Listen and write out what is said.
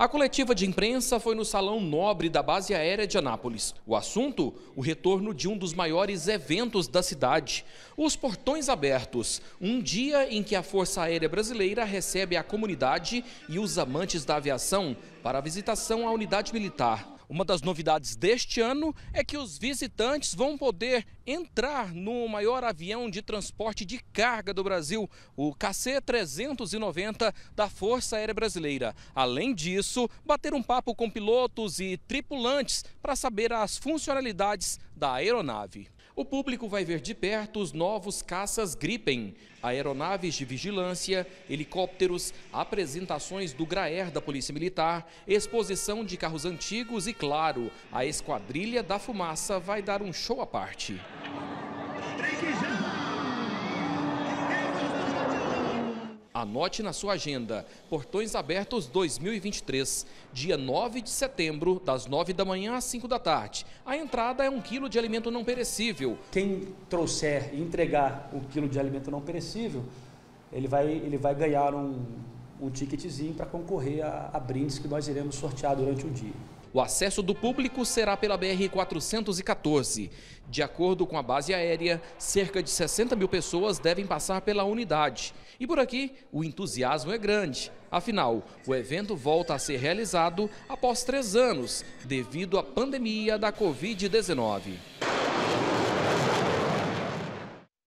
A coletiva de imprensa foi no Salão Nobre da Base Aérea de Anápolis. O assunto? O retorno de um dos maiores eventos da cidade. Os Portões Abertos, um dia em que a Força Aérea Brasileira recebe a comunidade e os amantes da aviação para a visitação à unidade militar. Uma das novidades deste ano é que os visitantes vão poder entrar no maior avião de transporte de carga do Brasil, o KC-390 da Força Aérea Brasileira. Além disso, bater um papo com pilotos e tripulantes para saber as funcionalidades da aeronave. O público vai ver de perto os novos caças Gripen, aeronaves de vigilância, helicópteros, apresentações do Graer da Polícia Militar, exposição de carros antigos e, claro, a Esquadrilha da Fumaça vai dar um show à parte. Anote na sua agenda, Portões Abertos 2023, dia 9 de setembro, das 9 da manhã às 5 da tarde. A entrada é um quilo de alimento não perecível. Quem trouxer e entregar um quilo de alimento não perecível, ele vai, ele vai ganhar um, um ticketzinho para concorrer a, a brindes que nós iremos sortear durante o dia. O acesso do público será pela BR-414. De acordo com a base aérea, cerca de 60 mil pessoas devem passar pela unidade. E por aqui, o entusiasmo é grande. Afinal, o evento volta a ser realizado após três anos, devido à pandemia da Covid-19.